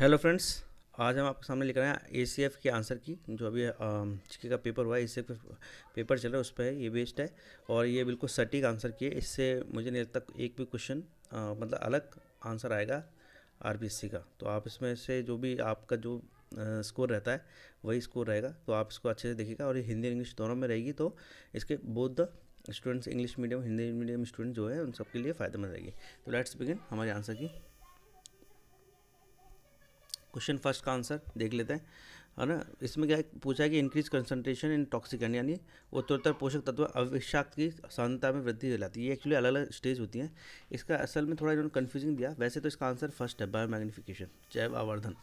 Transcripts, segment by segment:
Hello friends आज हम आपके सामने लिख रहे हैं ए सी एफ के आंसर की जो अभी जीके का पेपर हुआ है इससे पेपर चल रहा है उस पर है ये बेस्ड है और ये बिल्कुल सटीक आंसर किए इससे मुझे नहीं लगता एक भी क्वेश्चन मतलब अलग आंसर आएगा सी का तो आप इसमें से जो भी आपका जो स्कोर रहता है वही स्कोर रहेगा तो आप इसको अच्छे से देखिएगा और ये हिंदी इंग्लिश दोनों में रहेगी तो इसके both students English medium Hindi medium student जो है उन सबके लिए फ़ायदेमंद रहेगी तो लेट्स बिगिन हमारे आंसर की क्वेश्चन फर्स्ट का आंसर देख लेते हैं है ना इसमें क्या पूछा है कि इंक्रीज कंसंट्रेशन इन टॉक्सिकन यानी उत्तरोत्तर पोषक तत्व अविशाक्त की सांद्रता में वृद्धि दिलाती है ये एक्चुअली अलग अलग स्टेज होती हैं इसका असल में थोड़ा इन्होंने कन्फ्यूजिंग दिया वैसे तो इसका आंसर फर्स्ट है बायो जैव आवर्धन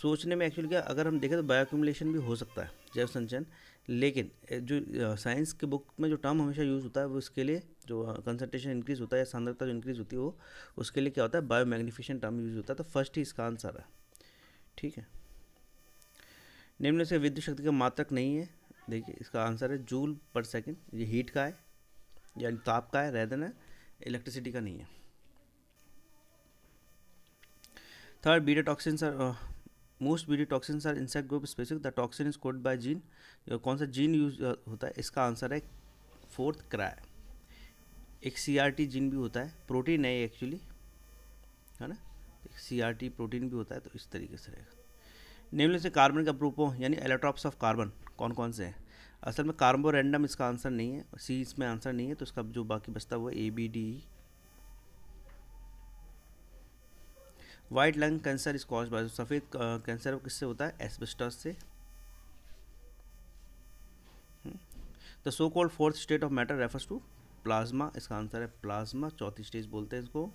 सोचने में एक्चुअली क्या अगर हम देखें तो बायोकुमुलेशन भी हो सकता है जैव संचयन लेकिन जो साइंस के बुक में जो टर्म हमेशा यूज़ होता है वो उसके लिए जो कंसनट्रेशन इंक्रीज होता है या सांद्रता जो इंक्रीज होती है वो उसके लिए क्या होता है बायो मैग्निफिशन टर्म यूज़ होता है तो फर्स्ट ही इसका आंसर है ठीक है निम्न से विद्युत शक्ति का मात्रक नहीं है देखिए इसका आंसर है जूल पर सेकेंड ये हीट का है यानी ताप का है रेदन है इलेक्ट्रिसिटी का नहीं है third beta toxin sir most BD toxin toxins are insect group specific the toxin is code by gene कौन सा जीन यूज uh, होता है इसका आंसर है फोर्थ क्राय एक सी आर टी जीन भी होता है प्रोटीन है एक्चुअली है ना एक सी आर टी प्रोटीन भी होता है तो इस तरीके से रहेगा नेमले से कार्बन का ग्रुपों यानी एलेक्ट्रॉप्स ऑफ कार्बन कौन कौन से हैं असल में कार्बो रैंडम इसका आंसर नहीं है सी इसमें आंसर नहीं है तो इसका जो बाकी बचता हुआ A B D white lung cancer is cause by सफ़ेद कैंसर किससे होता है एस्बेस्टस से the so called fourth state of matter refers to plasma इसका आंसर है प्लाज्मा चौथी स्टेज बोलते हैं इसको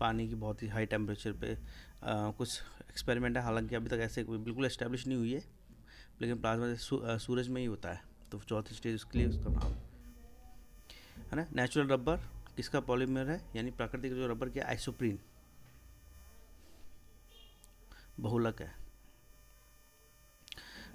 पानी की बहुत ही हाई टेम्परेचर पे आ, कुछ एक्सपेरिमेंट है हालांकि अभी तक ऐसे कोई बिल्कुल इस्टेब्लिश नहीं हुई है लेकिन प्लाज्मा सू, आ, सूरज में ही होता है तो चौथी स्टेज उसके लिए उसका नाम है ना नेचुरल रबर किसका पॉलीमर है यानी प्राकृतिक जो रबर क्या आइसोप्रीन बहुलक है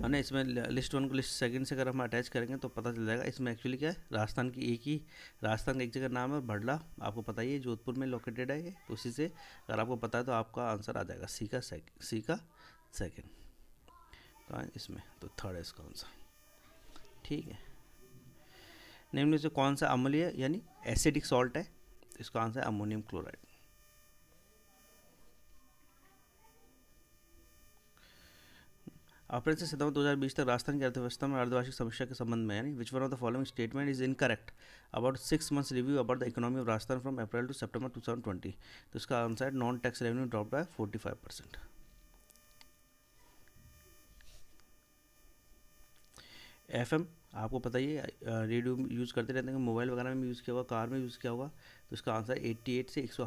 है ना इसमें लिस्ट वन को लिस्ट सेकंड से अगर हम अटैच करेंगे तो पता चल जाएगा इसमें एक्चुअली क्या है राजस्थान की एक ही राजस्थान का एक जगह नाम है भडला आपको पता ही है जोधपुर में लोकेटेड है ये उसी से अगर आपको पता है तो आपका आंसर आ जाएगा सी का सेकंड सी का सेकंड तो हाँ, इसमें तो थर्ड है इसका आंसर ठीक है निम्न से कौन सा अम्लीय यानी एसिडिक सॉल्ट है इसका आंसर अमोनियम क्लोराइड अप्रैल से सितंबर 2020 तक राजस्थान की अर्थव्यवस्था में अर्धवार्षिक समस्या के संबंध में यानी which one of the following statement is incorrect about six months review about the economy of Rajasthan from April to September 2020 तो इसका आंसर है non tax revenue drop by five percent F आपको पता ही है रेडियो यूज़ करते रहते हैं mobile वगैरह में यूज़ किया हुआ कार में यूज़ किया हुआ तो इसका आंसर एट्टी एट से एक सौ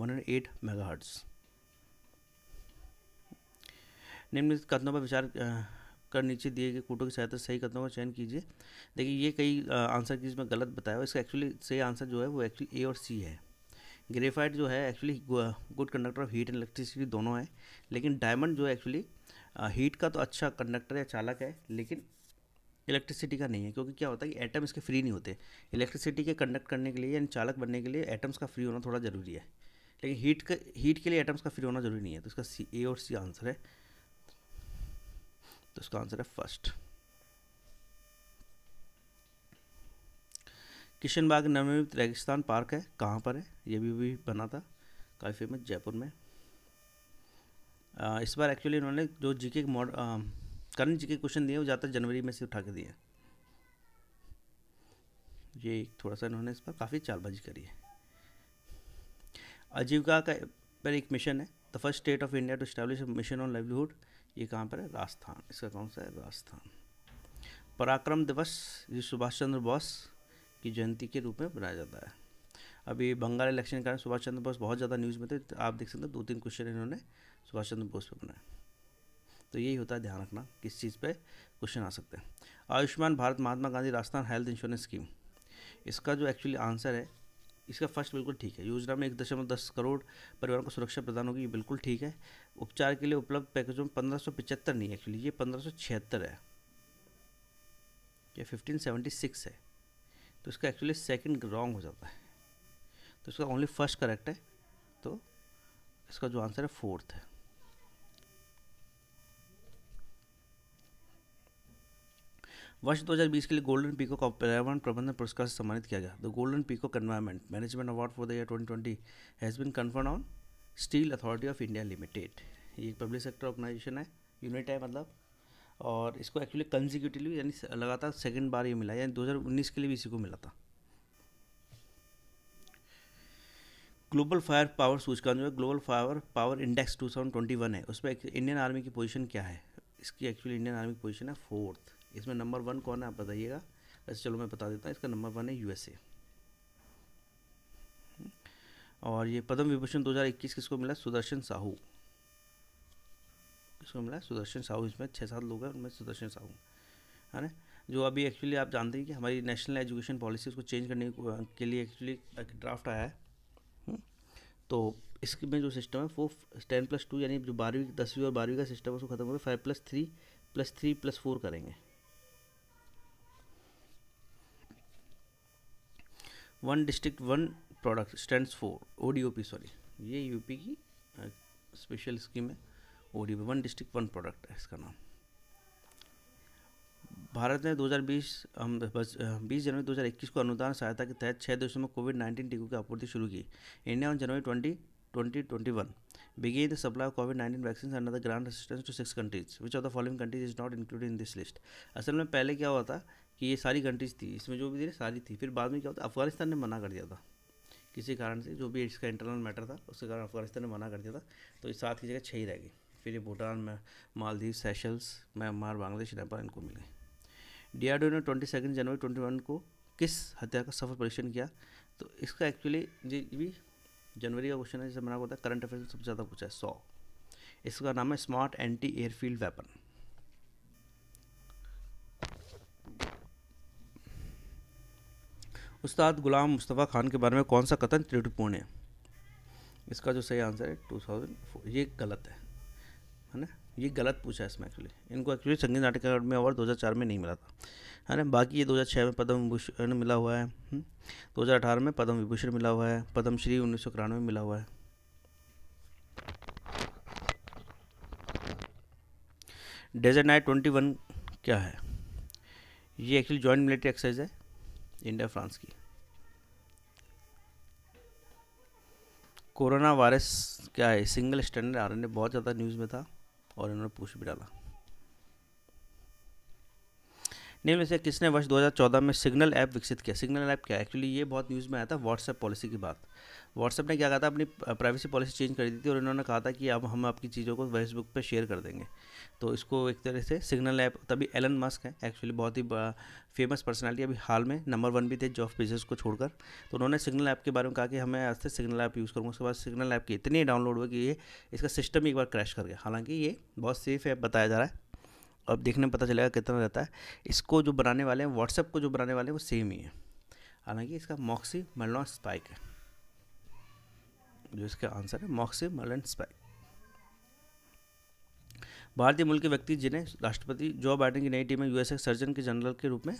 वन एट मेगा निम्नलिखित कथनों पर विचार कर नीचे दिए गए कोटों की सहायता सही कथनों का चयन कीजिए देखिए ये कई आंसर की इसमें गलत बताया हुआ इसका एक्चुअली सही आंसर जो है वो एक्चुअली ए और सी है ग्रेफाइट जो है actually good conductor of heat and electricity दोनों है लेकिन डायमंड जो है एक्चुअली हीट का तो अच्छा कंडक्टर या चालक है लेकिन इलेक्ट्रिसिटी का नहीं है क्योंकि क्या होता है कि एटम इसके फ्री नहीं होते इलेक्ट्रिसिटी के कंडक्ट करने के लिए यानी चालक बनने के लिए एटम्स का फ्री होना थोड़ा ज़रूरी है लेकिन हीट का हीट के लिए एटम्स का फ्री होना जरूरी नहीं है तो इसका सी ए और सी आंसर है तो इसका आंसर है फर्स्ट किशन बाग नवनिर्मित रेगिस्तान पार्क है कहाँ पर है ये भी भी बना था काफ़ी फेमस जयपुर में आ, इस बार एक्चुअली इन्होंने जो जीके करण करंट जीके क्वेश्चन दिए वो ज़्यादातर जनवरी में से उठा के दिए ये थोड़ा सा इन्होंने इस पर काफ़ी चालबाजी करी है आजीविका का पर एक मिशन है the first state of India to establish mission on livelihood ये कहाँ पर है राजस्थान इसका कौन सा है राजस्थान पराक्रम दिवस ये सुभाष चंद्र बोस की जयंती के रूप में मनाया जाता है अभी बंगाल इलेक्शन के कारण सुभाष चंद्र बोस बहुत ज़्यादा न्यूज़ में थे तो आप देख सकते हो दो तीन क्वेश्चन इन्होंने सुभाष चंद्र बोस पर बनाए तो यही होता है ध्यान रखना किस चीज़ पे क्वेश्चन आ सकते हैं Ayushman Bharat Mahatma Gandhi Rajasthan health insurance scheme इसका जो एक्चुअली आंसर है इसका फर्स्ट बिल्कुल ठीक है योजना में एक दशमलव दस करोड़ परिवारों को सुरक्षा प्रदान होगी ये बिल्कुल ठीक है उपचार के लिए उपलब्ध पैकेजों में पंद्रह सौ पिचहत्तर नहीं है एक्चुअली ये पंद्रह सौ छिहत्तर है या फिफ्टीन सेवेंटी सिक्स है तो इसका एक्चुअली सेकंड रॉन्ग हो जाता है तो इसका ओनली फर्स्ट करेक्ट है तो इसका जो आंसर है फोर्थ है वर्ष 2020 के लिए गोल्डन पीको का पर्यावरण प्रबंधन पुरस्कार से सम्मानित किया गया the golden peacock environment management award for the year 2020 has been conferred on Steel Authority of India Limited ये एक पब्लिक सेक्टर ऑर्गेनाइजेशन है यूनिट है मतलब और इसको एक्चुअली कंजिक्यूटिवली यानी लगातार सेकेंड बार ये मिला यानी 2019 के लिए भी इसी को मिला था ग्लोबल फायर पावर सूचकांक जो है ग्लोबल फायर पावर इंडेक्स 2021 है उसमें इंडियन आर्मी की पोजीशन क्या है इसकी एक्चुअली इंडियन आर्मी की पोजीशन है फोर्थ इसमें नंबर वन कौन है आप बताइएगा वैसे चलो मैं बता देता हूँ इसका नंबर वन है यूएसए और ये पद्म विभूषण 2021 किसको मिला सुदर्शन साहू किसको मिला सुदर्शन साहू इसमें छः सात लोग हैं उनमें सुदर्शन साहू है ना जो अभी एक्चुअली आप जानते हैं कि हमारी नेशनल एजुकेशन पॉलिसी उसको चेंज करने के लिए एक्चुअली एक ड्राफ्ट आया है हम्म? तो इसमें जो सिस्टम है वो टेन प्लस टू यानी जो बारहवीं दसवीं और बारहवीं का सिस्टम है उसको खत्म होकर five plus three plus three plus four करेंगे one district one product stand for O D O P sorry ये यूपी की स्पेशल स्कीम है O D P one district one product है इसका नाम भारत ने 2020 हम बस बीस जनवरी 2021 को अनुदान सहायता के तहत छः देशों में कोविड 19 टीकों की आपूर्ति शुरू की India on January 20 2021 began the supply of Covid 19 vaccine under the grant assistance to six countries which of the following countries is not included in this list असल में पहले क्या हुआ था कि ये सारी कंट्रीज़ थी इसमें जो भी थी सारी थी फिर बाद में क्या होता अफगानिस्तान ने मना कर दिया था किसी कारण से जो भी इसका इंटरनल मैटर था उसके कारण अफगानिस्तान ने मना कर दिया था तो इस साथ की जगह छह ही रह गई फिर ये भूटान मालदीव सेशल्स म्यांमार बांग्लादेश नेपाल इनको मिल गए ओ ने twenty second January twenty one को किस हत्या का सफल परीक्षण किया तो इसका एक्चुअली जी भी जनवरी का क्वेश्चन है जैसे होता है करंट अफेयर सबसे ज़्यादा पूछा है सौ इसका नाम है स्मार्ट एंटी एयरफील्ड वेपन उस्ताद गुलाम मुस्तफ़ा खान के बारे में कौन सा कथन त्रुटिपूर्ण है इसका जो सही आंसर है टू थाउजेंड फोर ये गलत है है ना ये गलत पूछा है इसमें एक्चुअली इनको एक्चुअली संगीत नाटक अकादमी अवार्ड चार में नहीं मिला था है ना बाकी ये छः में पद्म विभूषण मिला हुआ है हम्म? अठारह में पद्म विभूषण मिला हुआ है पद्मश्री उन्नीस में मिला हुआ है डेजर्ट नाइट ट्वेंटी वन क्या है ये एक्चुअली जॉइंट मिलिट्री एक्सरसाइज है इंडिया फ्रांस की कोरोना वायरस क्या है सिंगल स्टैंडर्ड आर बहुत ज़्यादा न्यूज़ में था और इन्होंने पूछ भी डाला निम्न से किसने वर्ष 2014 में सिग्नल ऐप विकसित किया सिग्नल ऐप क्या एक्चुअली ये बहुत न्यूज़ में आया था व्हाट्सएप पॉलिसी की बात व्हाट्सएप ने क्या कहा था अपनी प्राइवेसी पॉलिसी चेंज कर दी थी और इन्होंने कहा था कि अब हम आपकी चीज़ों को फेसबुक पर शेयर कर देंगे तो इसको एक तरह से सिग्नल ऐप तभी एलन मस्क है एक्चुअली बहुत ही फेमस पर्सनैलिटी अभी हाल में नंबर वन भी थे जॉफ बिजनेस को छोड़कर तो उन्होंने सिग्नल ऐप के बारे में कहा कि हमें आज से सिग्नल ऐप यूज़ करूँगा उसके बाद सिग्नल ऐप की इतनी डाउनलोड हुआ कि ये इसका सिस्टम एक बार क्रैश कर गया हालांकि ये बहुत सेफ ऐप बताया जा रहा है अब देखने में पता चलेगा कितना रहता है इसको जो बनाने वाले हैं व्हाट्सएप को जो बनाने वाले हैं वो सेम ही है हालांकि इसका मॉक्सी मलन स्पाइक है जो इसका आंसर है मॉक्सी मलन स्पाइक भारतीय मूल के व्यक्ति जिन्हें राष्ट्रपति जो बाइडन की नई टीम में यूएसए सर्जन के जनरल के रूप में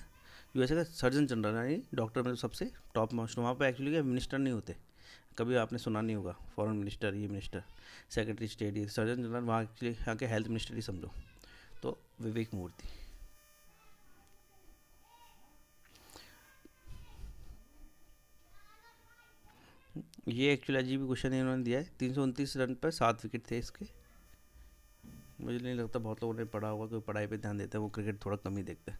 यूएसए का सर्जन जनरल यानी डॉक्टर में मतलब सबसे टॉप मोस्ट वहाँ पर एक्चुअली मिनिस्टर नहीं होते कभी आपने सुना नहीं होगा फॉरेन मिनिस्टर ये मिनिस्टर सेक्रेटरी स्टेट ये सर्जन जनरल वहाँ एक्चुअली यहाँ के हेल्थ मिनिस्टर ही समझो तो विवेक मूर्ति ये एक्चुअली अजीब क्वेश्चन इन्होंने दिया है तीन सौ उनतीस रन पर सात विकेट थे इसके मुझे नहीं लगता बहुत लोगों ने पढ़ा होगा कोई पढ़ाई पे ध्यान देता है वो क्रिकेट थोड़ा कम ही देखते हैं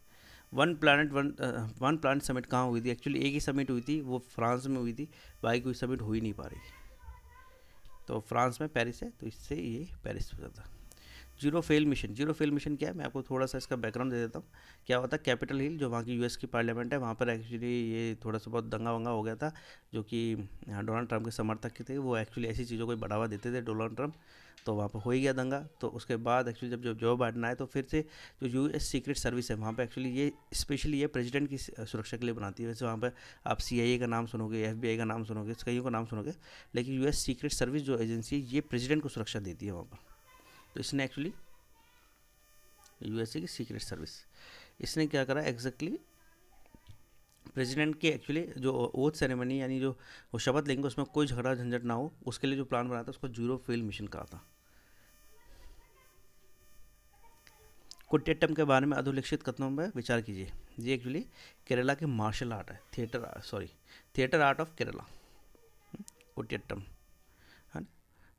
one planet one one planet summit कहाँ हुई थी एक्चुअली एक ही समिट हुई थी वो फ्रांस में हुई थी बाकी कोई समिट हो ही नहीं पा रही तो फ्रांस में पेरिस है तो इससे ये पेरिस हो जाता zero fail mission zero fail mission क्या है मैं आपको थोड़ा सा इसका बैकग्राउंड दे देता हूँ क्या होता है कैपिटल हिल जो वहाँ की यूएस की पार्लियामेंट है वहाँ पर एक्चुअली ये थोड़ा सा बहुत दंगा वंगा हो गया था जो कि डोनाल्ड हाँ, ट्रंप के समर्थक थे वो एक्चुअली ऐसी चीज़ों को बढ़ावा देते थे डोनाल्ड ट्रंप तो वहाँ पर हो ही गया दंगा तो उसके बाद एक्चुअली जब जब जो बाइडन आए तो फिर से जो यू सीक्रेट सर्विस है वहाँ पर एक्चुअली ये स्पेशली ये प्रेजिडेंट की सुरक्षा के लिए बनाती है वैसे वहाँ पर आप सी का नाम सुनोगे एफ का नाम सुनोगे कईयों का नाम सुनोगे लेकिन यू सीक्रेट सर्विस जो एजेंसी है ये प्रेजिडेंट को सुरक्षा देती है वहाँ पर तो इसने एक्चुअली यूएसए की सीक्रेट सर्विस इसने क्या करा एग्जैक्टली प्रेसिडेंट के एक्चुअली जो ओथ सेरेमनी यानी जो वो शपथ लेंगे उसमें कोई झगड़ा झंझट ना हो उसके लिए जो प्लान बनाया था उसको जीरो फेल मिशन कहा था टम के बारे में अधोलिखित कथनों में विचार कीजिए ये एक्चुअली केरला के मार्शल आर्ट है theatre sorry theatre art of Kerala Kutiyattam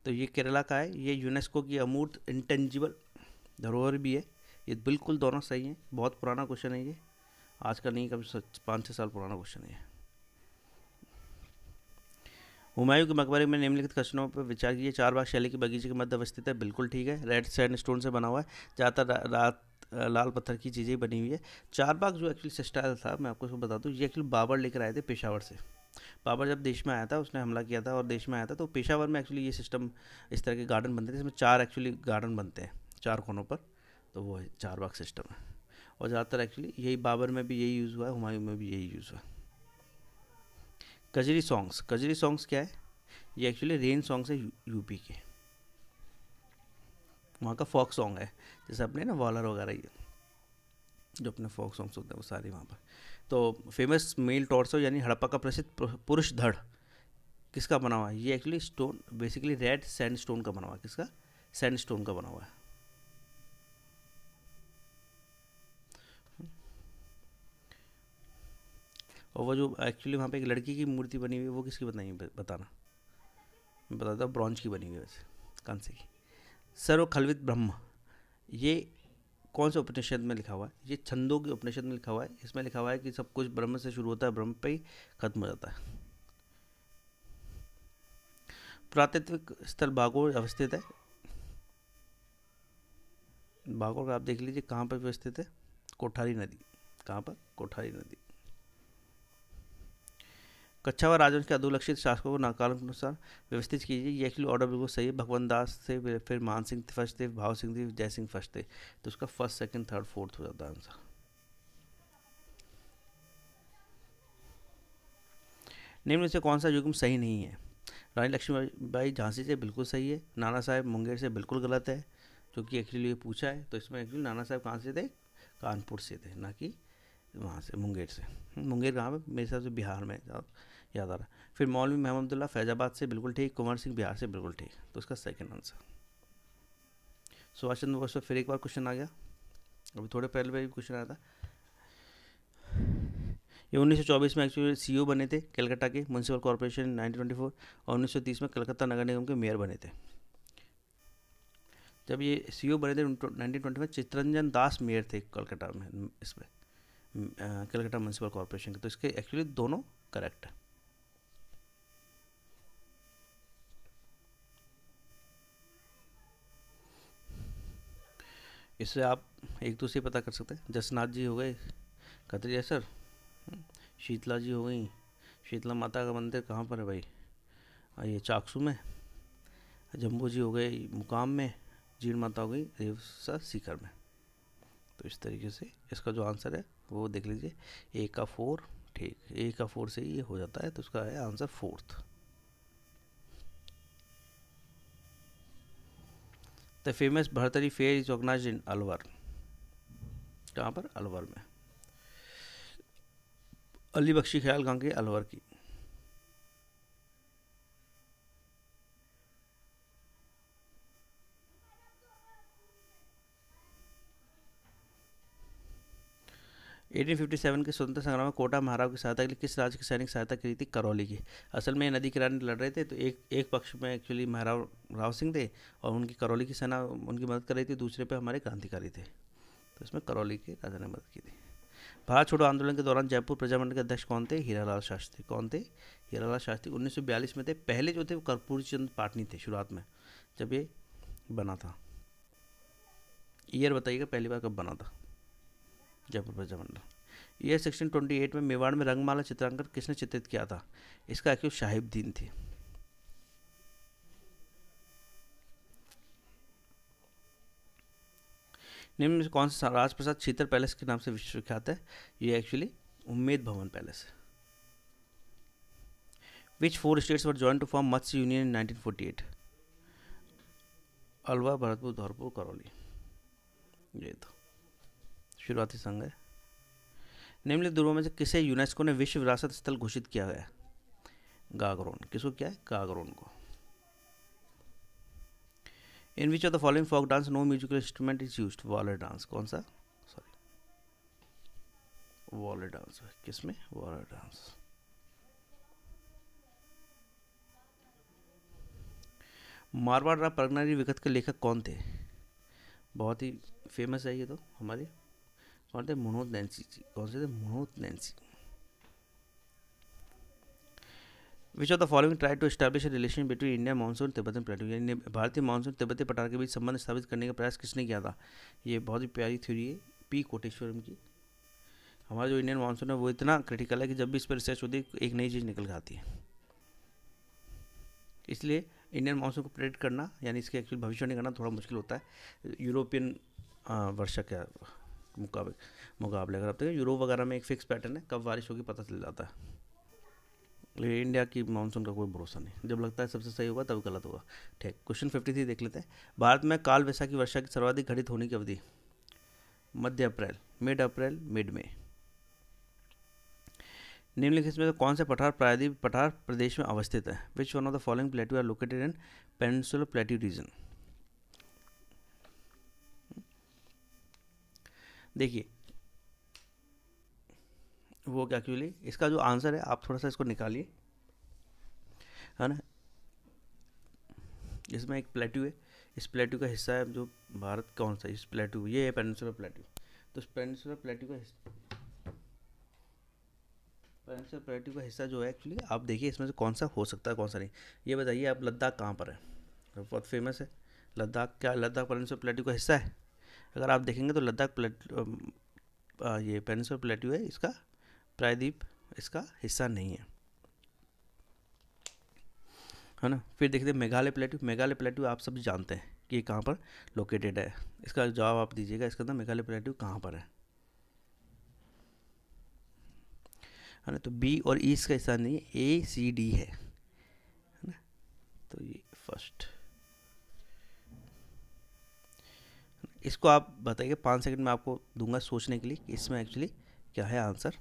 तो ये केरला का है ये यूनेस्को की अमूर्त इंटेंजिबल धरोहर भी है ये बिल्कुल दोनों सही हैं बहुत पुराना क्वेश्चन है ये आज का नहीं कभी पाँच छः साल पुराना क्वेश्चन है हुमायूं के मकबरे में निम्नलिखित क्वेश्चनों पर विचार कीजिए चार बाग शैली के बगीचे के मध्य अवस्थित है बिल्कुल ठीक है रेड सैंड स्टोन से बना हुआ है ज़्यादातर रात लाल पत्थर की चीज़ें बनी हुई है चार बाग जो एक्चुअली सिस्टाइल था मैं आपको इसको बता दूँ ये एक्चुअली बाबर लेकर आए थे पेशावर से बाबर जब देश में आया था उसने हमला किया था और देश में आया था तो पेशावर में एक्चुअली ये सिस्टम इस तरह के गार्डन बनते थे इसमें चार एक्चुअली गार्डन बनते हैं चार कोनों पर तो वो है चार बाग सिस्टम है और ज़्यादातर एक्चुअली यही बाबर में भी यही यूज़ हुआ है हुमायूं में भी यही यूज़ हुआ है कजरी सॉन्ग्स कजरी सॉन्ग्स क्या है ये एक्चुअली रेन सॉन्ग्स है यूपी के वहाँ का फोक सॉन्ग है जैसे अपने ना वॉलर वगैरह ये जो अपने फोक सॉन्ग्स होते हैं वो सारे वहाँ पर तो फेमस मेल टॉर्सो यानी हड़प्पा का प्रसिद्ध पुरुष धड़ किसका बना हुआ है ये actually stone basically red sandstone का बना हुआ है किसका सैंड स्टोन का बना हुआ है और वो जो एक्चुअली वहाँ पे एक लड़की की मूर्ति बनी हुई है वो किसकी बताइए बताना मैं बताता हूँ ब्रॉन्ज की बनी हुई है वैसे कंसे की सर्व खलवित ब्रह्म ये कौन से उपनिषद में लिखा हुआ है ये छंदों के उपनिषद में लिखा हुआ है इसमें लिखा हुआ है कि सब कुछ ब्रह्म से शुरू होता है ब्रह्म पे ही खत्म हो जाता है पुरातत्विक स्थल बागो अवस्थित है का आप देख लीजिए कहाँ पर व्यवस्थित है कोठारी नदी कहाँ पर कोठारी नदी कच्छा व राजवंश के अधोलक्षित शासकों को नाकालानुसार व्यवस्थित कीजिए ये एक्चुअली ऑर्डर बिल्कुल सही है भगवान दास थे फिर मान सिंह फर्स्ट थे भाव सिंह थे जय सिंह फर्स्ट थे तो उसका फर्स्ट सेकंड थर्ड फोर्थ हो जाता है आंसर निम्न में से कौन सा युग्म सही नहीं है रानी लक्ष्मीबाई झांसी से बिल्कुल सही है नाना साहब मुंगेर से बिल्कुल गलत है जो कि एक्चुअली ये पूछा है तो इसमें एक्चुअली नाना साहब कहाँ से थे कानपुर से थे ना कि वहाँ से मुंगेर से मुंगेर कहाँ पर मेरे हिसाब से बिहार में याद आ रहा है फिर मौलवी महमदुल्ला फैजाबाद से बिल्कुल ठीक कुंवर सिंह बिहार से बिल्कुल ठीक तो इसका सेकेंड आंसर सुभाष चंद्र बोस पर फिर एक बार क्वेश्चन आ गया अभी थोड़े पहले भी क्वेश्चन आया था ये 1924 में एक्चुअली सीईओ e बने थे कलकत्ता के म्यूनसिपल कॉरपोरेशन 1924 और 1930 में कलकत्ता नगर निगम के मेयर बने थे जब ये सीईओ e बने थे 1920 में चित्रंजन दास मेयर थे कलकत्ता में इसमें कलकत्ता म्यूनसिपल कॉरपोरेशन के तो इसके एक्चुअली दोनों करेक्ट है इससे आप एक दूसरे पता कर सकते हैं जसनाथ जी हो गए खतरिया सर शीतला जी हो गई शीतला माता का मंदिर कहाँ पर है भाई ये चाकसू में जम्बू जी हो गए मुकाम में जीण माता हो गई रेवसा सीकर में तो इस तरीके से इसका जो आंसर है वो देख लीजिए ए का फोर ठीक ए का फोर से ये हो जाता है तो उसका है answer fourth the famous Bhartrihari fair is organise in Alwar कहाँ पर अलवर में अली बख्शी ख्याल गांव के अलवर की 1857 के स्वतंत्र संग्राम में कोटा महाराव की सहायता के लिए किस राज्य की सैनिक सहायता करी थी करौली की असल में नदी किनारे लड़ रहे थे तो एक एक पक्ष में एक्चुअली महाराव राव सिंह थे और उनकी करौली की सेना उनकी मदद कर रही थी दूसरे पे हमारे क्रांतिकारी थे तो इसमें करौली के राजा ने मदद की थी भारत छोड़ो आंदोलन के दौरान जयपुर प्रजामंडल के अध्यक्ष कौन थे हीरालाल शास्त्री कौन थे हीरालाल शास्त्री उन्नीस में थे पहले जो थे वो कर्पूर चंद पाटनी थे शुरुआत में जब ये बना था ईयर बताइएगा पहली बार कब बना था जयपुर प्रजा मंडल ईयर ट्वेंटी एट में मेवाड़ में रंगमाला चित्रांकन किसने चित्रित किया था इसका शाहिब दीन थे निम्न में कौन सा राजप्रसाद शीतल पैलेस के नाम से विश्वविख्यात है ये एक्चुअली उम्मेद भवन पैलेस है which four states were join to form Matsya union in nineteen forty eight Alwar Bharatpur Dhaurpur Karauli ये तो शुरुआती संघ है निम्नलिखित दुर्गों में से किसे यूनेस्को ने विश्व विरासत स्थल घोषित किया गया गागरोन किसको क्या है गागरोन को in which of the following folk dance no musical instrument is use Walar dance कौन सा सॉरी वॉलर डांस किसमें में वॉलर डांस मारवाड़ राव परगनारी विगत के लेखक कौन थे बहुत ही फेमस है ये तो हमारी or the monothency also the monothency which which of the following try to establish relation between India monsoon Tibet plateau यानी भारतीय मानसून तिब्बती पठार के बीच संबंध स्थापित करने का प्रयास किसने किया था ये बहुत ही प्यारी थ्योरी है पी कोटेश्वरम की हमारा जो इंडियन मानसून है वो इतना क्रिटिकल है कि जब भी इस पर रिसर्च होती है एक नई चीज़ निकल आती है इसलिए इंडियन मानसून को प्रेडिक्ट करना यानी इसके एक्चुअल भविष्यवाणी करना थोड़ा मुश्किल होता है यूरोपियन वर्षा क्या मुकाबले मुकाबले अगर आप देखें यूरोप वगैरह में एक फिक्स पैटर्न है कब बारिश होगी पता चल जाता है लेकिन इंडिया की मानसून का कोई भरोसा नहीं जब लगता है सबसे सही होगा तब गलत होगा ठीक क्वेश्चन फिफ्टी थ्री देख लेते हैं भारत में काल वैसा की वर्षा की सर्वाधिक घटित होने की अवधि मध्य अप्रैल मिड अप्रैल मिड मे निम्नलिखित में कौन से पठार प्रायद्वीप पठार प्रदेश में अवस्थित है which one of the following plateau are located in peninsular plateau region देखिए वो क्या एक्चुअली इसका जो आंसर है आप थोड़ा सा इसको निकालिए है ना इसमें एक प्लेट्यू है इस प्लेट्यू का हिस्सा है जो भारत कौन सा इस प्लेट्यू ये है पेनसुलर प्लेट्यू तो इस पेनसुलर प्लेट्यू का हिस्सा पेनसुलर प्लेट्यू का हिस्सा जो है एक्चुअली आप देखिए इसमें से कौन सा हो सकता है कौन सा नहीं ये बताइए आप लद्दाख कहाँ पर है बहुत फेमस है लद्दाख क्या लद्दाख पेनसुलर प्लेट्यू का हिस्सा है अगर आप देखेंगे तो लद्दाख प्लेट ये पेनसुलर प्लेट्यू है इसका प्रायद्वीप इसका हिस्सा नहीं है है ना फिर देखते हैं मेघालय प्लेट्यू मेघालय प्लेट्यू आप सब जानते हैं कि ये कहाँ पर लोकेटेड है इसका जवाब आप दीजिएगा इसका अंदर मेघालय प्लेट्यू कहाँ पर है है ना तो बी और ई e इसका हिस्सा नहीं है ए सी डी है है ना तो ये फर्स्ट इसको आप बताइए पाँच सेकंड में आपको दूंगा सोचने के लिए कि इसमें एक्चुअली क्या है आंसर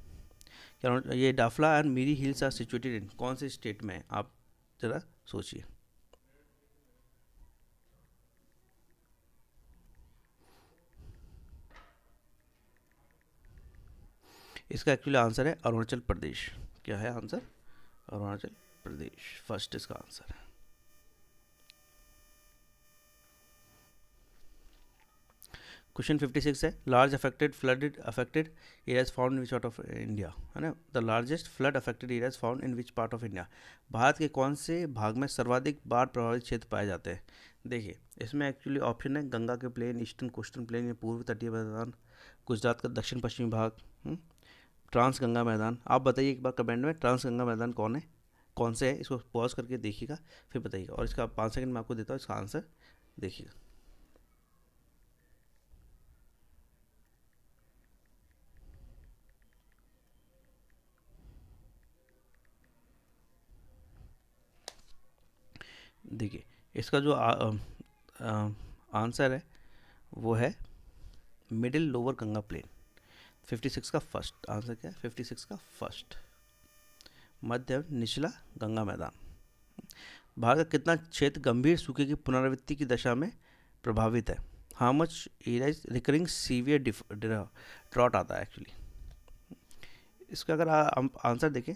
क्या ये Dafla and Miri hills are situated in कौन से स्टेट में है आप ज़रा सोचिए इसका एक्चुअली आंसर है अरुणाचल प्रदेश क्या है आंसर अरुणाचल प्रदेश फर्स्ट इसका आंसर है क्वेश्चन 56 है large affected flooded affected areas found in which part of India है ना the largest flood affected areas found in which part of India Bharat के कौन से भाग में सर्वाधिक बाढ़ प्रभावित क्षेत्र पाए जाते हैं देखिए इसमें एक्चुअली ऑप्शन है गंगा के प्लेन ईस्टर्न कोस्टर्न प्लेन या पूर्व तटीय मैदान गुजरात का दक्षिण पश्चिमी भाग हम्म, ट्रांस गंगा मैदान आप बताइए एक बार कमेंट में ट्रांस गंगा मैदान कौन है कौन से है इसको पॉज करके देखिएगा फिर बताइएगा और इसका पाँच सेकंड में आपको देता हूँ इसका आंसर देखिएगा देखिए इसका जो आ, आ, आ, आंसर है वो है मिडिल लोअर गंगा प्लेन 56 का फर्स्ट आंसर क्या है 56 का फर्स्ट मध्य निचला गंगा मैदान भारत का कितना क्षेत्र गंभीर सूखे की पुनरावृत्ति की दशा में प्रभावित है how much area is recurring severe drought आता है एक्चुअली इसका अगर आप आंसर देखें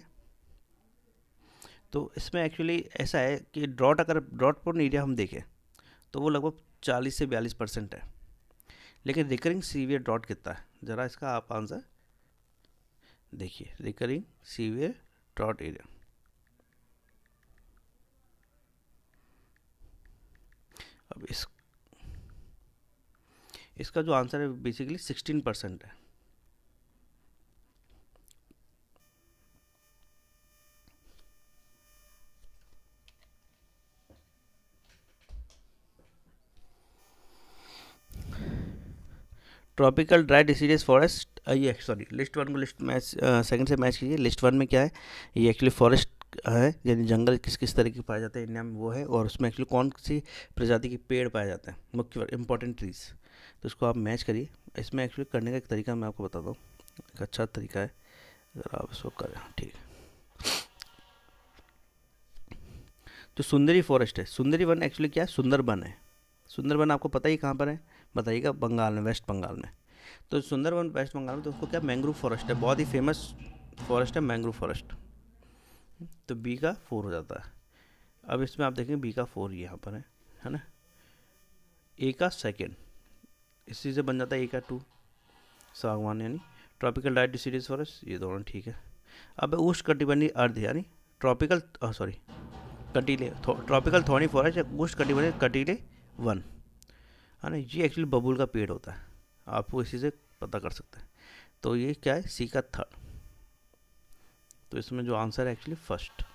तो इसमें एक्चुअली ऐसा है कि ड्रॉट अगर ड्रॉट प्रोन एरिया हम देखें तो वो लगभग चालीस से बयालीस परसेंट है लेकिन रिकरिंग सीवियर ड्रॉट कितना है ज़रा इसका आप आंसर देखिए रिकरिंग सीवियर ड्रॉट एरिया अब इस इसका जो आंसर है बेसिकली सिक्सटीन परसेंट है ट्रॉपिकल ड्राई डिसीडियस फॉरेस्ट ये सॉरी लिस्ट वन को लिस्ट मैच सेकंड से मैच कीजिए लिस्ट वन में क्या है ये एक्चुअली फॉरेस्ट है यानी जंगल किस किस तरह के पाए जाते हैं इंडिया में वो है और उसमें एक्चुअली कौन सी प्रजाति के पेड़ पाए जाते हैं मुख्य इंपॉर्टेंट ट्रीज तो इसको आप मैच करिए इसमें एक्चुअली करने का एक तरीका मैं आपको बताता हूँ एक अच्छा तरीका है अगर आप इसको करें ठीक है तो सुंदरी फॉरेस्ट है सुंदरी वन एक्चुअली क्या है सुंदरबन है सुंदरबन आपको पता ही कहाँ पर है बताइएगा बंगाल में वेस्ट बंगाल में तो सुंदरबन वेस्ट बंगाल में तो उसको क्या मैंग्रोव फॉरेस्ट है बहुत ही फेमस फॉरेस्ट है मैंग्रोव फॉरेस्ट तो बी का फोर हो जाता है अब इसमें आप देखेंगे बी का फोर यहाँ पर है है ना ए का सेकेंड इसी से बन जाता है ए का टू सागवान यानी ट्रॉपिकल डाइट डिसीडियस फॉरेस्ट ये दोनों ठीक है अब उष्ण कटिबंधी अर्ध यानी ट्रॉपिकल सॉरी कटीले ट्रॉपिकल थोनी फॉरेस्ट या उष्ण कटिबंधी कटीले वन है हाँ ना ये एक्चुअली बबूल का पेड़ होता है आपको इसी से पता कर सकते हैं तो ये क्या है सी का थर्ड तो इसमें जो आंसर है actually first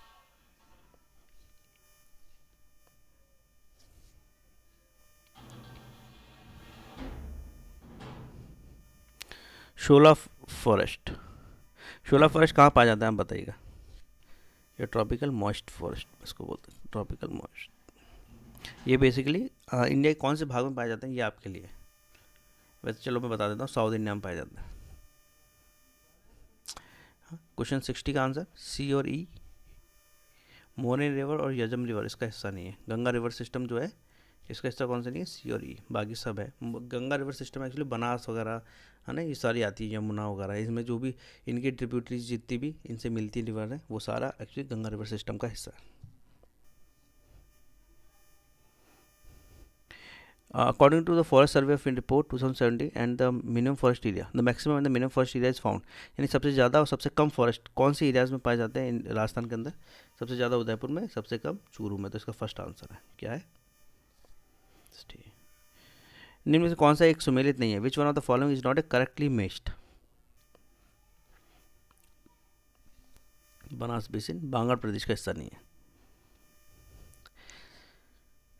shola forest shola forest कहाँ पाया जाता है आप बताइएगा ये ट्रॉपिकल मॉइस्ट फॉरेस्ट इसको बोलते हैं ट्रॉपिकल मॉइस्ट ये बेसिकली इंडिया uh, के कौन से भाग में पाए जाते हैं ये आपके लिए वैसे चलो मैं बता देता हूँ साउथ इंडिया में पाए जाते हैं क्वेश्चन हाँ, सिक्सटी का आंसर सी और ई मोरन रिवर और यजम रिवर इसका हिस्सा नहीं है गंगा रिवर सिस्टम जो है इसका हिस्सा कौन सा नहीं है सी और ई e, बाकी सब है Ganga river system actually Banaras वगैरह है ना ये सारी आती है यमुना वगैरह इसमें जो भी इनकी ट्रिब्यूटरीज जितनी भी इनसे मिलती रिवर है वो सारा एक्चुअली गंगा रिवर सिस्टम का हिस्सा है Uh, according to the Forest Survey of India Report 2017 and the minimum forest area, the maximum and the minimum forest area is found. यानी सबसे ज़्यादा और सबसे कम फॉरेस्ट कौन से एरियाज़ में पाए जाते हैं राजस्थान के अंदर सबसे ज़्यादा उदयपुर में सबसे कम चूरू में तो इसका फर्स्ट आंसर है क्या है ठीक निम्न से कौन सा एक सुमेलित नहीं है which one of the following is not a correctly matched Banas basin Bangar Pradesh का हिस्सा नहीं है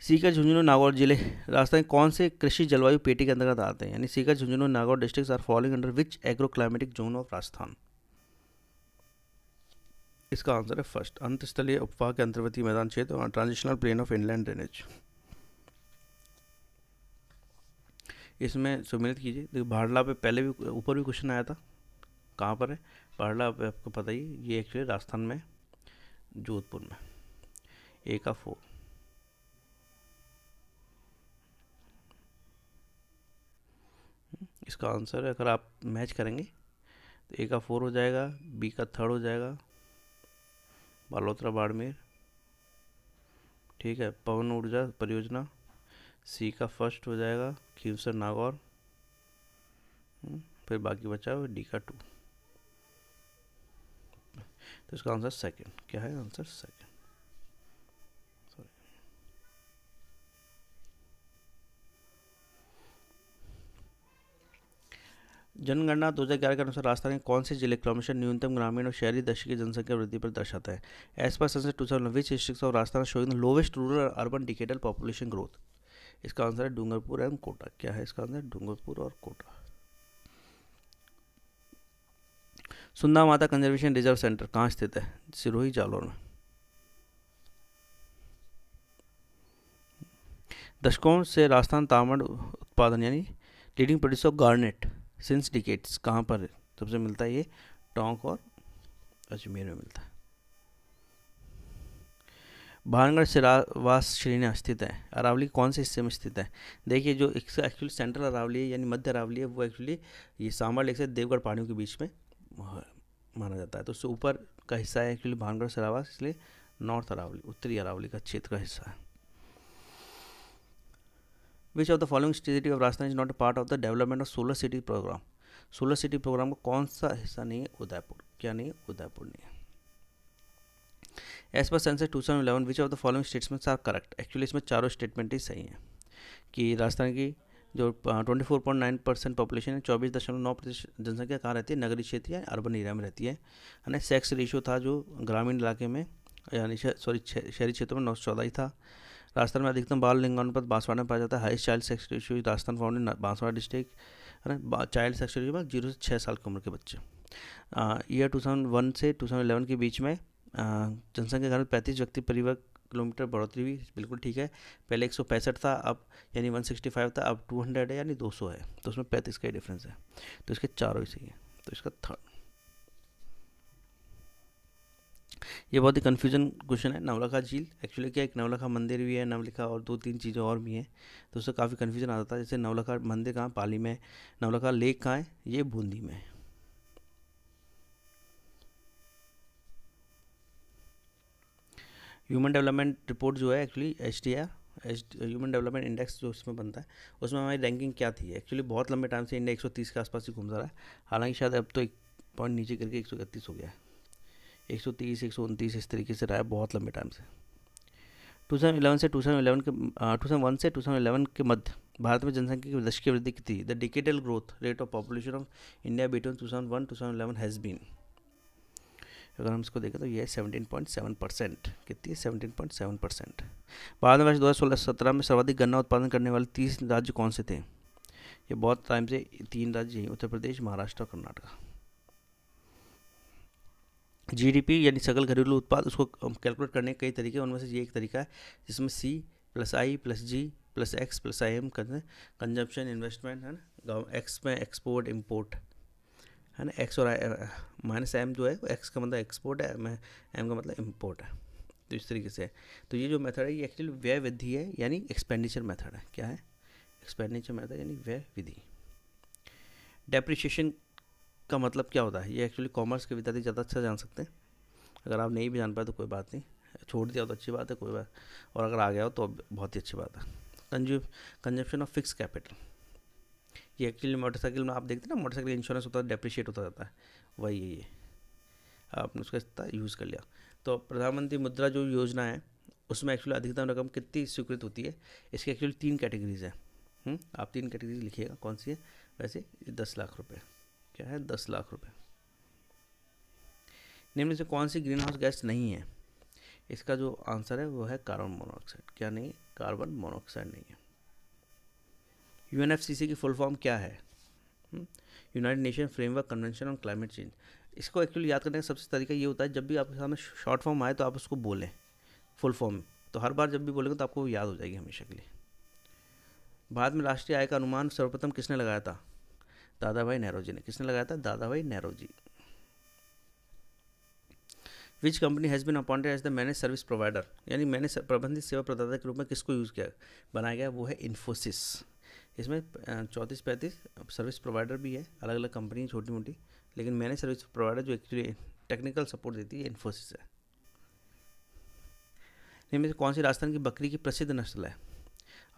सीकर झुंझुनू नागौर जिले राजस्थान कौन से कृषि जलवायु पेटी के अंतर्गत आते हैं यानी Sikar Jhunjhunu Nagaur district are following under which agro climatic zone of Rajasthan इसका आंसर है फर्स्ट स्थलीय उपवाह के अंतर्वती मैदान क्षेत्र और transitional plain of inland drainage इसमें सुमिलित कीजिए देखिए भाड़ला पे पहले भी ऊपर भी क्वेश्चन आया था कहाँ पर है भाड़ला पे आपको पता ही ये एक्चुअली राजस्थान में जोधपुर में ए का फोर इसका आंसर है अगर आप मैच करेंगे तो ए का फोर हो जाएगा बी का थर्ड हो जाएगा बालोत्रा बाड़मेर ठीक है पवन ऊर्जा परियोजना सी का फर्स्ट हो जाएगा खींसर नागौर हम्म, फिर बाकी बचा डी का टू तो इसका आंसर सेकंड क्या है आंसर सेकंड जनगणना 2011 के अनुसार राजस्थान के कौन से जिले क्रमशः न्यूनतम ग्रामीण और शहरी दशक की जनसंख्या वृद्धि पर दर्शाता है as per census two thousand which districts of Rajasthan showing lowest rural urban decadal population growth इसका आंसर है डूंगरपुर एंड कोटा क्या है इसका आंसर डूंगरपुर और Kota Sunda Mata conservation reserve centre कहाँ स्थित है सिरोही जालौर में दशकों से राजस्थान तामड़ उत्पादन यानी leading producer garnet since decades कहाँ पर सबसे मिलता है ये टोंक और अजमेर में मिलता है भानगढ़ सिरावास श्रेणी स्थित है अरावली कौन से हिस्से में स्थित है देखिए जो इसका एक्चुअली सेंट्रल अरावली है यानी मध्य अरावली है वो एक्चुअली ये सांबर लेक से देवगढ़ पहाड़ियों के बीच में माना जाता है तो उससे ऊपर का हिस्सा है एक्चुअली भानगढ़ सिरावास इसलिए नॉर्थ अरावली उत्तरी अरावली का क्षेत्र का हिस्सा है which of the following city of Rajasthan is not part of the development of solar city programme solar city programme का कौन सा हिस्सा नहीं है उदयपुर क्या नहीं है उदयपुर नहीं है as per census two thousand eleven which of the following statements are correct actually इसमें चारों स्टेटमेंट ही सही हैं कि राजस्थान की जो twenty four point nine percent population है चौबीस दशमलव नौ प्रतिशत जनसंख्या कहाँ रहती है नगरी क्षेत्र या अर्बन एरिया में रहती है यानी सेक्स रेशियो था जो ग्रामीण इलाके में यानी सॉरी शहरी क्षेत्रों में नौ सौ चौदह ही था राजस्थान में अधिकतम बाल लिंगानुपात बांसवाड़ा में पाया जाता है highest child sex ratio Rajasthan found Banswara district है ना चाइल्ड सेक्स रेशियो में जीरो से छः साल की उम्र के बच्चे ईयर टू थाउजेंड वन से टू थाउजेंड इलेवन के बीच में जनसंख्या घर में पैंतीस व्यक्ति परिवार किलोमीटर बढ़ोतरी हुई बिल्कुल ठीक है पहले एक सौ था अब यानी वन सिक्सटी फाइव था अब टू हंड्रेड है यानी दो सौ है तो उसमें पैंतीस का ही डिफरेंस है तो इसके चारों ही सही है तो इसका थर्ड ये बहुत ही कन्फ्यूजन क्वेश्चन है नवलखा झील एक्चुअली क्या एक नवलखा मंदिर भी है नवलखा और दो तीन चीज़ें और भी हैं तो उससे काफ़ी कन्फ्यूजन आता था है जैसे नवलखा मंदिर कहाँ पाली में नवलखा लेक कहाँ है ये बूंदी में है ह्यूमन डेवलपमेंट रिपोर्ट जो है actually H D R human development index जो उसमें बनता है उसमें हमारी रैंकिंग क्या थी एक्चुअली बहुत लंबे टाइम से इंडिया 130 के आसपास ही घूमता रहा है हालांकि शायद अब तो एक पॉइंट नीचे करके एक हो गया है एक सौ तीस एक सौ उनतीस इस तरीके से रहा है बहुत लंबे टाइम से टू थाउजेंड इलेवन से टू थाउजेंड इलेवन के टू थाउजेंड वन से टू थाउजेंड इलेवन के मध्य भारत में जनसंख्या की दशक की वृद्धि की थी the decadal growth rate of population of India between two thousand one two thousand eleven has been अगर हम इसको देखें तो ये सेवनटीन पॉइंट सेवन परसेंट कितनी है seventeen point seven percent Bharat में वर्ष दो हज़ार सोलह सत्रह में सर्वाधिक गन्ना उत्पादन करने वाले तीस राज्य कौन से थे ये बहुत टाइम से तीन राज्य हैं उत्तर प्रदेश महाराष्ट्र और कर्नाटका जीडीपी यानी सकल घरेलू उत्पाद उसको कैलकुलेट करने के कई तरीके उनमें से ये एक तरीका है जिसमें C plus I plus G plus X plus I M करते हैं कंजम्पशन इन्वेस्टमेंट है ना एक्स में एक्सपोर्ट इम्पोर्ट है ना एक्स और माइनस एम जो है एक्स का मतलब एक्सपोर्ट है एम का मतलब इम्पोर्ट है तो इस तरीके से तो ये जो मेथड है ये एक्चुअली व्यय विधि है यानी एक्सपेंडिचर मेथड है क्या है एक्सपेंडिचर मेथड यानी व्यय विधि डेप्रिशिएशन का मतलब क्या होता है ये एक्चुअली कॉमर्स के विद्यार्थी ज़्यादा अच्छा जान सकते हैं अगर आप नहीं भी जान पाए तो कोई बात नहीं छोड़ दिया तो अच्छी बात है कोई बात और अगर आ गया हो तो बहुत ही अच्छी बात है consu consumption of fix capital ये एक्चुअली मोटरसाइकिल में आप देखते ना मोटरसाइकिल इंश्योरेंस होता है डेप्रिशिएट होता जाता है वही है ये आपने उसका इतना यूज़ कर लिया तो प्रधानमंत्री मुद्रा जो योजना है उसमें एक्चुअली अधिकतम रकम कितनी स्वीकृत होती है इसकी एक्चुअली तीन कैटेगरीज हैं हम्म, आप तीन कैटेगरीज लिखिएगा कौन सी है वैसे दस लाख रुपये क्या है दस लाख रुपए निम्न से कौन सी ग्रीन हाउस गैस नहीं है इसका जो आंसर है वो है कार्बन मोनोऑक्साइड क्या नहीं कार्बन मोनोऑक्साइड नहीं है यूएनएफसीसी की फुल फॉर्म क्या है United Nation framework convention on climate change इसको एक्चुअली याद करने का सबसे तरीका ये होता है जब भी आपके सामने शॉर्ट फॉर्म आए तो आप उसको बोलें फुल फॉर्म तो हर बार जब भी बोलेंगे तो आपको याद हो जाएगी हमेशा के लिए भारत में राष्ट्रीय आय का अनुमान सर्वप्रथम किसने लगाया था दादा भाई नेहरू जी ने किसने लगाया था Dadabhai Nehru ji which company has been appointed as the manage service provider यानी मैंने प्रबंधित सेवा प्रदाता के रूप में किसको यूज़ किया बनाया गया वो है इन्फोसिस इसमें चौंतीस पैंतीस सर्विस प्रोवाइडर भी है अलग अलग कंपनी छोटी मोटी लेकिन मैनेज सर्विस प्रोवाइडर जो एक्चुअली टेक्निकल सपोर्ट देती है इन्फोसिस है इनमें से कौन सी राजस्थान की बकरी की प्रसिद्ध नस्ल है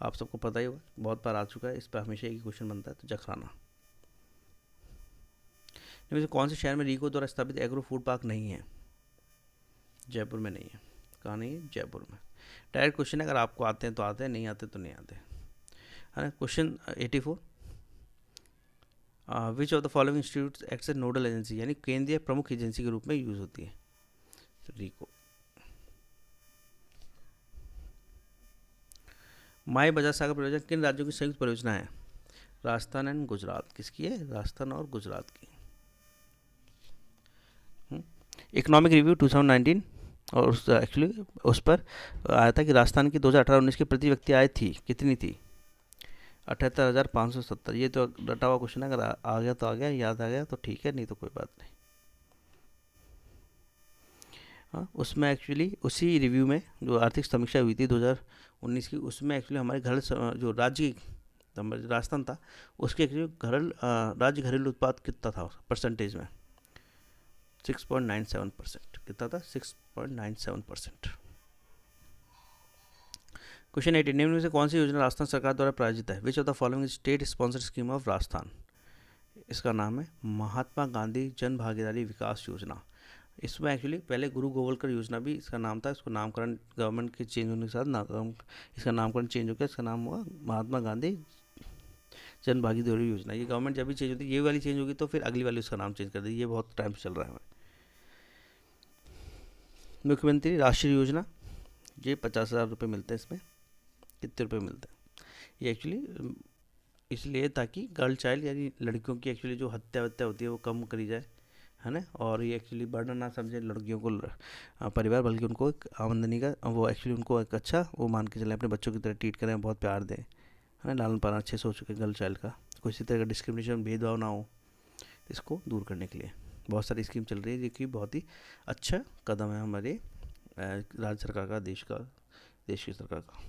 आप सबको पता ही होगा बहुत बार आ चुका है इस पर हमेशा एक क्वेश्चन बनता है तो जखराना इनमें से कौन से शहर में रीको द्वारा स्थापित एग्रो फूड पार्क नहीं है जयपुर में नहीं है कहाँ नहीं है जयपुर में डायरेक्ट क्वेश्चन अगर आपको आते हैं तो आते हैं नहीं आते तो नहीं आते है ना question eighty four which of the following institute act nodal agency यानी केंद्रीय प्रमुख एजेंसी के रूप में यूज़ होती है रीको माई बजाज सागर परियोजना किन राज्यों की संयुक्त परियोजना है राजस्थान एंड गुजरात किसकी है राजस्थान और गुजरात की इकोनॉमिक रिव्यू 2019 और उस एक्चुअली उस पर आया था कि राजस्थान की 2018-19 की प्रति व्यक्ति आय थी कितनी थी अठहत्तर हज़ार पाँच सौ सत्तर ये तो डटा हुआ क्वेश्चन अगर आ गया तो आ गया याद आ गया तो ठीक है नहीं तो कोई बात नहीं हाँ, उसमें एक्चुअली उसी रिव्यू में जो आर्थिक समीक्षा हुई थी 2019 की उसमें एक्चुअली हमारे घर जो राज्य राजस्थान था उसके एक्चुअली घरल राज्य घरेलू उत्पाद कितना था परसेंटेज में six point nine seven percent कितना था six point nine seven percent question eighteen निम्न से कौन सी योजना राजस्थान सरकार द्वारा प्रायोजित है which of the following state sponsor scheme of Rajasthan इसका नाम है महात्मा गांधी जन भागीदारी विकास योजना इसमें एक्चुअली पहले गुरु गोवलकर योजना भी इसका नाम था इसको नामकरण गवर्नमेंट के चेंज होने के साथ नाम इसका नामकरण चेंज हो गया इसका नाम हुआ महात्मा गांधी जन भागीदारी योजना ये गवर्नमेंट जब भी चेंज होती है ये वाली चेंज होगी तो फिर अगली वाली उसका नाम चेंज कर देगी ये बहुत टाइम से चल रहा है मुख्यमंत्री राष्ट्रीय योजना ये पचास हज़ार रुपये मिलते हैं इसमें कितने रुपये मिलते हैं ये एक्चुअली इसलिए ताकि गर्ल चाइल्ड यानी लड़कियों की एक्चुअली जो हत्या वत्या होती है वो कम करी जाए है ना और ये एक्चुअली बर्डन ना समझे लड़कियों को परिवार बल्कि उनको एक आमदनी का वो एक्चुअली उनको एक अच्छा वो मान के चलें अपने बच्चों की तरह ट्रीट करें बहुत प्यार दें है ना लालन पालन अच्छे से हो चुके गर्ल चाइल्ड का कोई इसी तरह का डिस्क्रिमिनेशन भेदभाव ना हो इसको दूर करने के लिए बहुत सारी स्कीम चल रही है जो कि बहुत ही अच्छा कदम है हमारे राज्य सरकार का देश का देश की सरकार का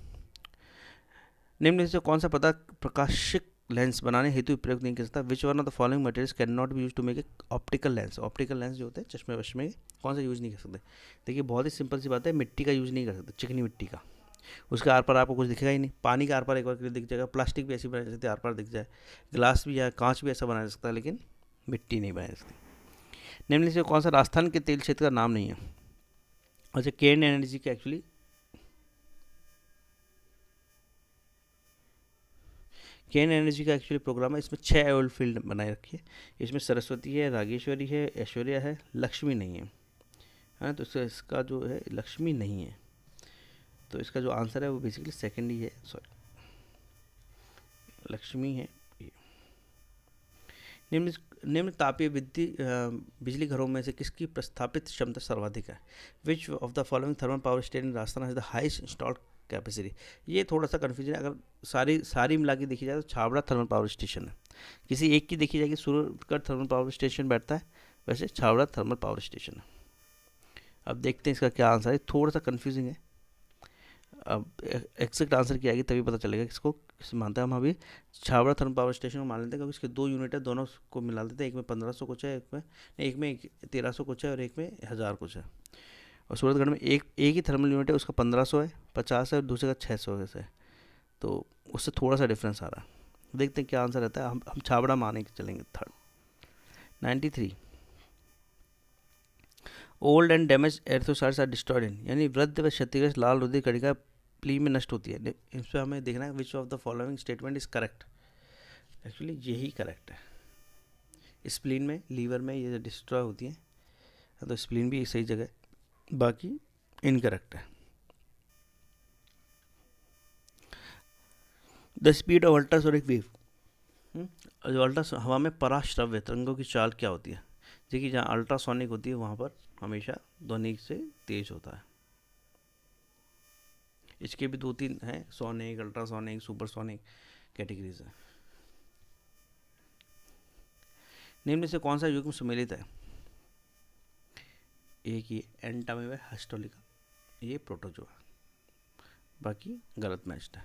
निम्न से कौन सा पता प्रकाशिक लेंस बनाने हेतु प्रयोग नहीं कर सकता which one of the following materials can not be use to make a optical lens optical lens जो होते हैं चश्मे वश्मे कौन सा यूज़ नहीं कर सकते देखिए बहुत ही सिंपल सी बात है मिट्टी का यूज़ नहीं कर सकते चिकनी मिट्टी का उसके आर पर आपको कुछ दिखेगा ही नहीं पानी के आर पर एक बार दिख जाएगा प्लास्टिक भी ऐसी बनाई जा सकती है आर पर दिख जाए ग्लास भी या कांच भी ऐसा बनाया जा सकता है लेकिन मिट्टी नहीं बनाई सकती निम्नलिखित से कौन सा राजस्थान के तेल क्षेत्र का नाम नहीं है अच्छा केन एनर्जी के एक्चुअली केन एनर्जी का एक्चुअली प्रोग्राम है इसमें छः ऑयल फील्ड बनाए रखी है इसमें सरस्वती है रागेश्वरी है ऐश्वर्या है लक्ष्मी नहीं है है हाँ, तो इसका जो है लक्ष्मी नहीं है तो इसका जो आंसर है वो बेसिकली सेकेंड ही है सॉरी लक्ष्मी है निम्न निम्न तापीय विद्युत बिजली घरों में से किसकी प्रस्थापित क्षमता सर्वाधिक है which of the following thermal power station Rajasthan is the highest installed capacity ये थोड़ा सा कन्फ्यूजन है अगर सारी सारी मिला के देखी जाए तो छाबड़ा थर्मल पावर स्टेशन है किसी एक की देखी जाएगी सूरतगढ़ थर्मल पावर स्टेशन बैठता है वैसे छावड़ा थर्मल पावर स्टेशन है अब देखते हैं इसका क्या आंसर है थोड़ा सा कन्फ्यूजिंग है अब एक्जैक्ट आंसर किया आएगी तभी पता चलेगा किसको किस मानते हैं हम अभी छावड़ा थर्मल पावर स्टेशन को मान लेते हैं क्योंकि इसके दो यूनिट है दोनों को मिला देते हैं एक में पंद्रह सौ कुछ है एक में एक में तेरह सौ कुछ है और एक में हज़ार कुछ है और सूरतगढ़ में एक एक ही थर्मल यूनिट है उसका पंद्रह सौ है पचास है और दूसरे का छः सौ है तो उससे थोड़ा सा डिफरेंस आ रहा है देखते हैं क्या आंसर रहता है हम हम छावड़ा माने के चलेंगे third ninety three old and damage erythrocytes are destroyed in यानी वृद्ध व क्षतिग्रस्त लाल रुधिर कणिका प्ली में नष्ट होती है इसमें हमें देखना है which of the following statement is correct actually यही करेक्ट है स्प्लीन में लीवर में ये डिस्ट्रॉय होती है हाँ, तो स्प्लीन भी एक सही जगह बाकी इनकरेक्ट है the speed of ultrasonic wave जो हवा में पराश्रव्य तरंगों की चाल क्या होती है देखिए जहाँ अल्ट्रासोनिक होती है वहाँ पर हमेशा ध्वनि से तेज होता है इसके भी दो तीन हैं सोनिक अल्ट्रासोनिक सुपरसोनिक कैटेगरीज हैं निम्न से कौन सा युग्म सम्मिलित है एक ये एंटामेवा हस्टोलिका ये प्रोटोजोआ बाकी गलत मैच है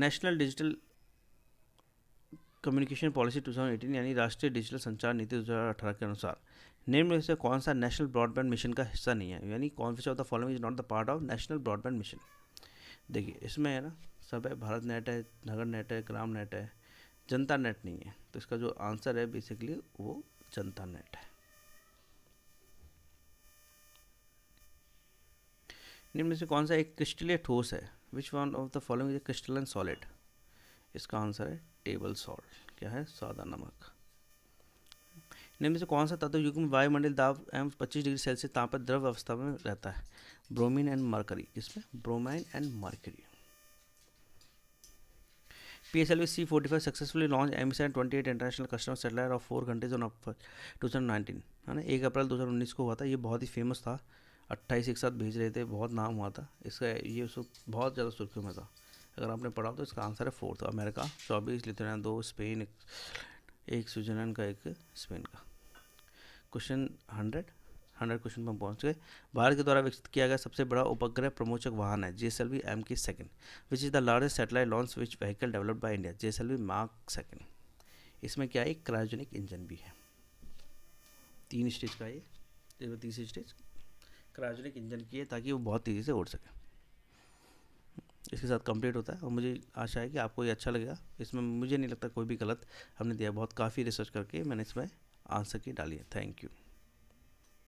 नेशनल डिजिटल कम्युनिकेशन पॉलिसी 2018 यानी राष्ट्रीय डिजिटल संचार नीति 2018 के अनुसार निम्न से कौन सा नेशनल ब्रॉडबैंड मिशन का हिस्सा नहीं है यानी कौन सा of the following is not the part of national broadband mission देखिए इसमें है ना सब है भारत नेट है नगर नेट है ग्राम नेट है जनता नेट नहीं है तो इसका जो आंसर है बेसिकली वो जनता नेट है निम्न से कौन सा एक क्रिस्टलीय ठोस है which one of the following is crystal and solid इसका आंसर है टेबल सॉल्ट क्या है सादा नमक निम्न से कौन सा तत्व युग्म वायुमंडल दाब एवं 25 डिग्री सेल्सियस ताप पर द्रव अवस्था में रहता है ब्रोमीन एंड मरकरी किसमें bromine and mercury P S L V C forty five successfully launch EMISAT twenty eight international customer satellite of four countries on two thousand nineteen है ना एक अप्रैल दो हज़ार उन्नीस को हुआ था ये बहुत ही फेमस था अट्ठाईस एक साथ भेज रहे थे बहुत नाम हुआ था इसका ये उस बहुत ज़्यादा सुर्खियों में था अगर आपने पढ़ा तो इसका आंसर है फोर्थ अमेरिका चौबीस लिथुनिया दो स्पेन एक स्विट्जरलैंड का एक स्पेन का क्वेश्चन हंड्रेड हंड्रेड क्वेश्चन पर पहुंच गए भारत के द्वारा विकसित किया गया सबसे बड़ा उपग्रह प्रमोचक वाहन है J S L V M की second which is the largest satellite launch which vehicle developed by India J S L V mark second इसमें क्या है एक क्रायोजेनिक इंजन भी है तीन स्टेज का ये तीसरी स्टेज क्रायोजेनिक इंजन की है ताकि वो बहुत तेज़ी से उड़ सके इसके साथ कंप्लीट होता है और मुझे आशा है कि आपको ये अच्छा लगेगा इसमें मुझे नहीं लगता कोई भी गलत हमने दिया बहुत काफ़ी रिसर्च करके मैंने इसमें आंसर की डाली है थैंक यू